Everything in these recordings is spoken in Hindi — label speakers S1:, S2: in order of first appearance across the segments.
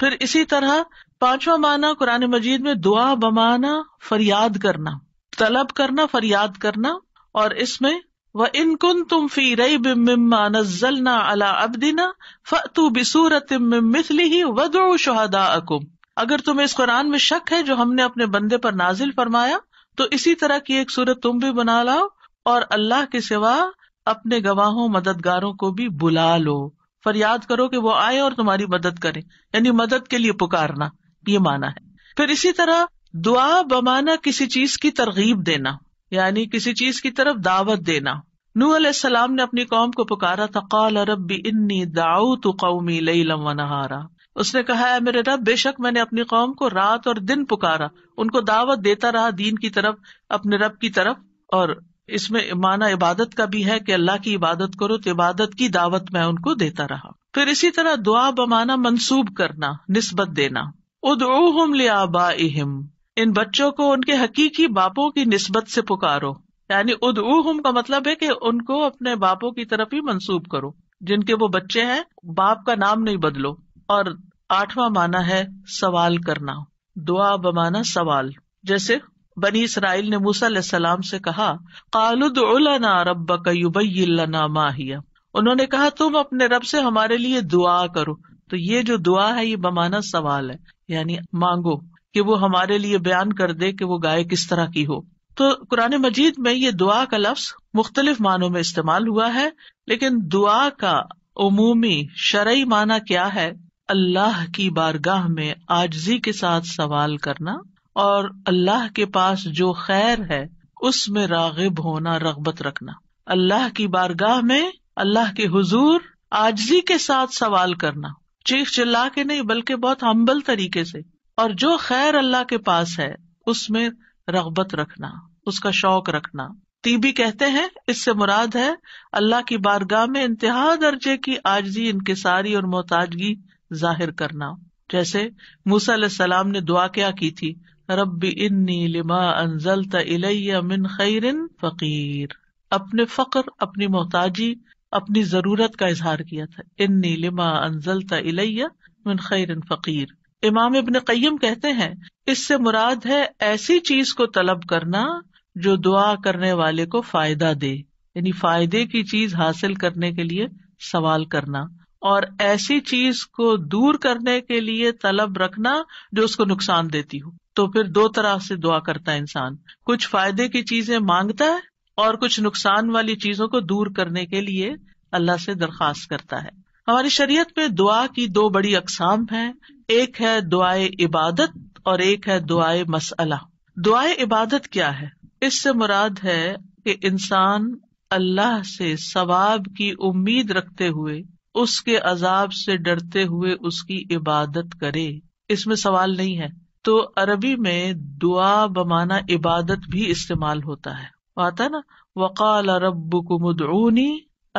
S1: फिर इसी तरह पांचवा माना कुरान मजीद में दुआ बमाना फरियाद करना तलब करना फरियाद करना और इसमें व इनकुन तुम फी रई बिम्मा नजलना अला तू फतू बिसूरत मिसली ही वदो शहदा अकुम अगर तुम्हें इस कुरान में शक है जो हमने अपने बंदे पर नाजिल फरमाया तो इसी तरह की एक सूरत तुम भी बना लाओ और अल्लाह के सिवा अपने गवाहों मददगारों को भी बुला लो फर याद करो कि वो आए और तुम्हारी मदद करे यानी मदद के लिए पुकारना ये माना है फिर इसी तरह दुआ बमाना किसी चीज की तरगीब देना यानी किसी चीज की तरफ दावत देना नूह सलाम ने अपनी कौम को पुकारा था कौल भी इन्नी दाऊ तो कौमी लई लम्बा नहारा उसने कहा है मेरे रब बेशक मैंने अपनी कौम को रात और दिन पुकारा उनको दावत देता रहा दीन की तरफ अपने रब की तरफ और इसमें माना इबादत का भी है कि अल्लाह की इबादत करो तो इबादत की दावत मैं उनको देता रहा फिर इसी तरह दुआ बमाना मंसूब करना नस्बत देना उदम लिया इन बच्चों को उनके हकीकी बापों की नस्बत से पुकारो यानी उदम का मतलब है कि उनको अपने बापों की तरफ ही मंसूब करो जिनके वो बच्चे हैं बाप का नाम नहीं बदलो और आठवां माना है सवाल करना दुआ बमाना सवाल जैसे बनी इसराइल ने मूसा सलाम से कहा कालुद उलना रब कयुबना माहिया उन्होंने कहा तुम अपने रब से हमारे लिए दुआ करो तो ये जो दुआ है ये बमाना सवाल है यानी मांगो कि वो हमारे लिए बयान कर दे कि वो गाय किस तरह की हो तो कुरान मजीद में ये दुआ का लफ्ज मुख्तलिफ मानों में इस्तेमाल हुआ है लेकिन दुआ का अमूमी शरय माना क्या है अल्लाह की बारगाह में आजजी के साथ सवाल करना और अल्लाह के पास जो खैर है उसमें रागिब होना रगबत रखना अल्लाह की बारगाह में अल्लाह के हुजूर आजजी के साथ सवाल करना चीख चिल्ला के नहीं बल्कि बहुत हम्बल तरीके से और जो खैर अल्लाह के पास है उसमें रगबत रखना उसका शौक रखना तीबी कहते हैं इससे मुराद है अल्लाह की बारगाह में इंतहा दर्जे की आजजी इनकसारी और मोहताजगी जाहिर करना जैसे मूसा सलाम ने दुआ क्या की थी रब्बी इन्नी लिमा अनजलता इलैया मिन खैरिन फकीर अपने फकर अपनी मोहताजी अपनी जरूरत का इजहार किया था इन्नी लिमा अनजलता इलैया मिन खैरिन फकीर इमाम इबन कईम कहते हैं इससे मुराद है ऐसी चीज को तलब करना जो दुआ करने वाले को फायदा दे यानी फायदे की चीज हासिल करने के लिए सवाल करना और ऐसी चीज को दूर करने के लिए तलब रखना जो उसको नुकसान देती हो तो फिर दो तरह से दुआ करता है इंसान कुछ फायदे की चीजें मांगता है और कुछ नुकसान वाली चीजों को दूर करने के लिए अल्लाह से दरखास्त करता है हमारी शरीयत में दुआ की दो बड़ी अकसाम है एक है दुआए इबादत और एक है दुआए मसला दुआए इबादत क्या है इससे मुराद है कि इंसान अल्लाह से सवाब की उम्मीद रखते हुए उसके अजाब से डरते हुए उसकी इबादत करे इसमें सवाल नहीं है तो अरबी में दुआ बमाना इबादत भी इस्तेमाल होता है आता है ना वकाल रब कुमुदनी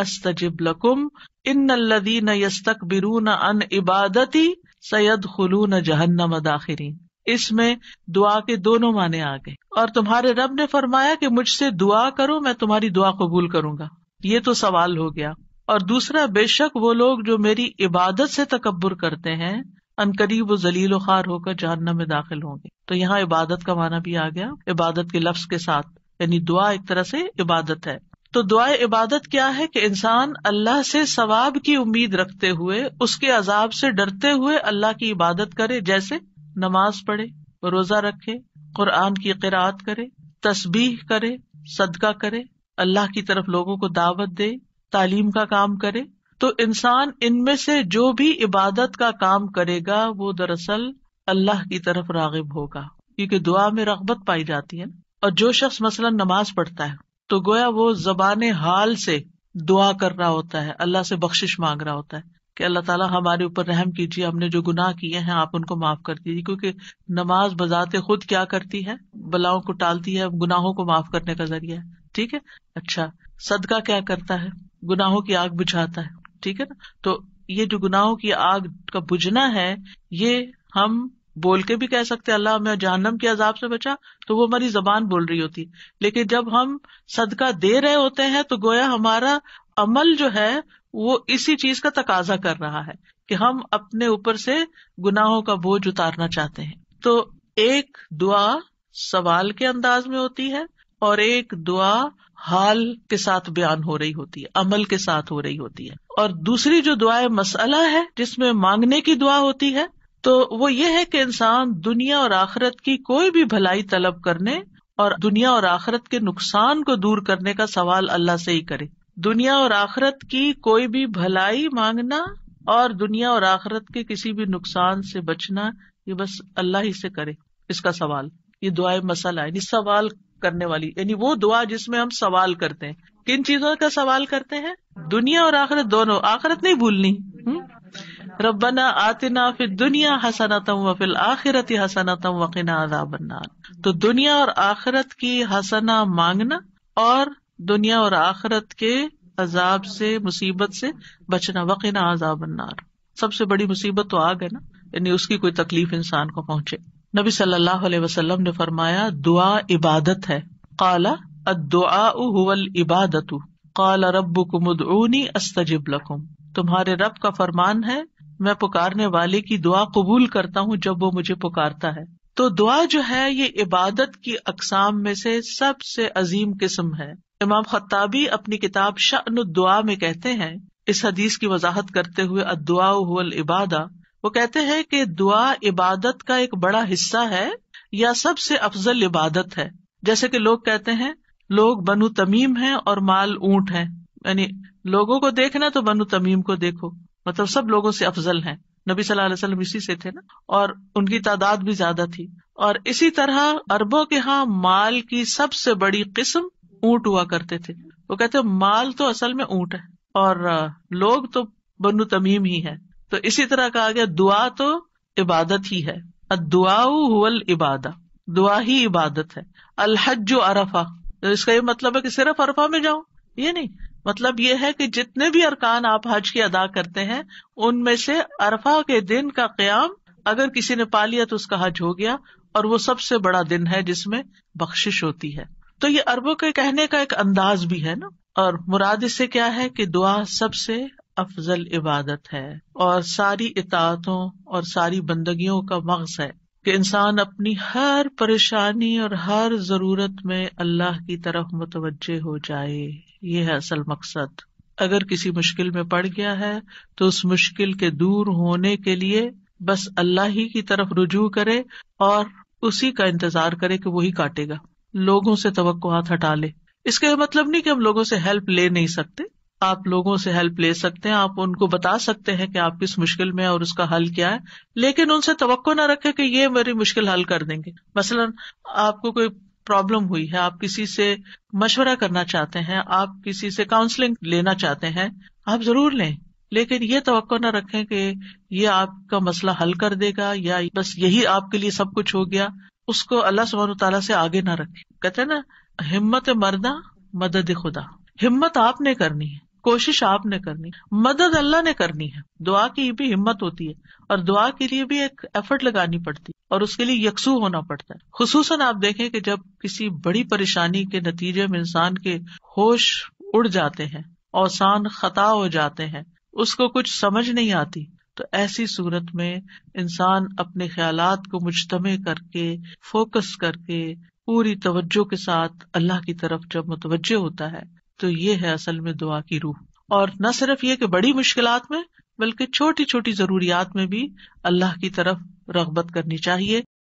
S1: अस्तजिब लकुम इन लदीन यस्तक बिरून अन इबादती सैयद खलून जहन्नम दाखिरीन इसमें दुआ के दोनों माने आ गए और तुम्हारे रब ने फरमाया कि मुझसे दुआ करो मैं तुम्हारी दुआ कबूल करूंगा ये तो सवाल हो गया और दूसरा बेशक वो लोग जो मेरी इबादत से तकबर करते हैं अनकरीब वो जलील खार होकर जहन्नम में दाखिल होंगे तो यहाँ इबादत का माना भी आ गया इबादत के लफ्ज के साथ यानी दुआ एक तरह से इबादत है तो दुआ इबादत क्या है कि इंसान अल्लाह से सवाब की उम्मीद रखते हुए उसके अजाब से डरते हुए अल्लाह की इबादत करे जैसे नमाज पढ़े रोजा रखे कुरान की किरात करे तस्बीह करे सदका करे अल्लाह की तरफ लोगों को दावत दे तालीम का काम करे तो इंसान इनमें से जो भी इबादत का काम करेगा वो दरअसल अल्लाह की तरफ रागिब होगा क्योंकि दुआ में रगबत पाई जाती है और जो शख्स मसलन नमाज पढ़ता है तो गोया वो जबान हाल से दुआ कर रहा होता है अल्लाह से बख्शिश मांग रहा होता है कि अल्लाह ताला हमारे ऊपर रहम कीजिए हमने जो गुनाह किए हैं आप उनको माफ कर दीजिए क्योंकि नमाज बजाते खुद क्या करती है बलाओं को टालती है गुनाहों को माफ करने का जरिया ठीक है अच्छा सदका क्या करता है गुनाहों की आग बुझाता है ठीक है ना तो ये जो गुनाहों की आग का बुझना है ये हम बोल के भी कह सकते अल्लाह हमें जहन्नम के अजाब से बचा तो वो हमारी जबान बोल रही होती है लेकिन जब हम सदका दे रहे होते हैं तो गोया हमारा अमल जो है वो इसी चीज का तकाजा कर रहा है कि हम अपने ऊपर से गुनाहों का बोझ उतारना चाहते हैं तो एक दुआ सवाल के अंदाज में होती है और एक दुआ हाल के साथ बयान हो रही होती है अमल के साथ हो रही होती है और दूसरी जो दुआ मसला है जिसमे मांगने की दुआ होती है तो वो ये है कि इंसान दुनिया और आखरत की कोई भी भलाई तलब करने और दुनिया और आखरत के नुकसान को दूर करने का सवाल अल्लाह से ही करे दुनिया और आखरत की कोई भी भलाई मांगना और दुनिया और आखरत के किसी भी नुकसान से बचना ये बस अल्लाह ही से करे इसका सवाल ये दुआ मसला है इस सवाल करने वाली यानी वो दुआ जिसमे हम सवाल करते हैं किन चीजों का सवाल करते हैं दुनिया और आखिरत दोनों आखिरत नहीं भूलनी हम्म? रबना आतना फिर दुनिया हसनतम व फिल आखिरत तम वकीना अजाबन्नार तो दुनिया और आखरत की हसना मांगना और दुनिया और आखरत के अजाब से मुसीबत से बचना वकीना अजाबन्नार सबसे बड़ी मुसीबत तो आग है ना यानी उसकी कोई तकलीफ इंसान को पहुंचे नबी सल्लल्लाहु अलैहि वसल्लम ने फरमाया दुआ इबादत है काला अदुआल इबादत काला रब कुमुदनी अस्तजिब लकुम तुम्हारे रब का फरमान है मैं पुकारने वाले की दुआ कबूल करता हूँ जब वो मुझे पुकारता है तो दुआ जो है ये इबादत की अकसाम में से सबसे अजीम किस्म है इमाम खत्ताबी अपनी किताब शाह दुआ में कहते हैं इस हदीस की वजाहत करते हुए अदुआ इबादा वो कहते हैं कि दुआ इबादत का एक बड़ा हिस्सा है या सबसे अफजल इबादत है जैसे कि लोग कहते हैं लोग बनु तमीम हैं और माल ऊंट हैं यानी लोगों को देखना तो बनु तमीम को देखो मतलब सब लोगों से अफजल हैं नबी सल्लल्लाहु अलैहि वसल्लम इसी से थे ना और उनकी तादाद भी ज्यादा थी और इसी तरह अरबों के यहाँ माल की सबसे बड़ी किस्म ऊंट हुआ करते थे वो कहते माल तो असल में ऊंट है और लोग तो बनु तमीम ही है तो इसी तरह कहा गया दुआ तो इबादत ही है दुआल इबादा दुआ ही इबादत है अलहज जो अरफा तो इसका ये मतलब है कि सिर्फ अरफा में जाओ ये नहीं मतलब ये है कि जितने भी अरकान आप हज की अदा करते हैं उनमें से अरफा के दिन का क्याम अगर किसी ने पा लिया तो उसका हज हो गया और वो सबसे बड़ा दिन है जिसमे बख्शिश होती है तो ये अरबों के कहने का एक अंदाज भी है ना और मुराद इससे क्या है कि दुआ सबसे अफजल इबादत है और सारी इतातों और सारी बंदगी का मगज है कि इंसान अपनी हर परेशानी और हर जरूरत में अल्लाह की तरफ मुतवजे हो जाए ये है असल मकसद अगर किसी मुश्किल में पड़ गया है तो उस मुश्किल के दूर होने के लिए बस अल्लाह ही की तरफ रुजू करे और उसी का इंतजार करे कि वही काटेगा लोगों से तो हटा ले इसका मतलब नहीं कि हम लोगों से हेल्प ले नहीं सकते आप लोगों से हेल्प ले सकते हैं आप उनको बता सकते हैं कि आप किस मुश्किल में और उसका हल क्या है लेकिन उनसे तो ना रखें कि ये मेरी मुश्किल हल कर देंगे मसलन आपको कोई प्रॉब्लम हुई है आप किसी से मशवरा करना चाहते हैं आप किसी से काउंसलिंग लेना चाहते हैं आप जरूर लें लेकिन ये तो ना रखे की ये आपका मसला हल कर देगा या बस यही आपके लिए सब कुछ हो गया उसको अल्लाह सुबह तला से आगे ना रखे कहते ना हिम्मत मरदा मदद खुदा हिम्मत आपने करनी है कोशिश आपने करनी मदद अल्लाह ने करनी है दुआ की भी हिम्मत होती है और दुआ के लिए भी एक एफर्ट लगानी पड़ती है और उसके लिए यकसू होना पड़ता है खसूसन आप देखें कि जब किसी बड़ी परेशानी के नतीजे में इंसान के होश उड़ जाते हैं औसान खता हो जाते हैं उसको कुछ समझ नहीं आती तो ऐसी सूरत में इंसान अपने ख्याल को मुजतमे करके फोकस करके पूरी तवज्जो के साथ अल्लाह की तरफ जब मुतवजह होता है तो ये है असल में दुआ की रूह और न सिर्फ ये कि बड़ी मुश्किल में बल्कि छोटी छोटी जरूरियात में भी अल्लाह की तरफ रगबत करनी चाहिए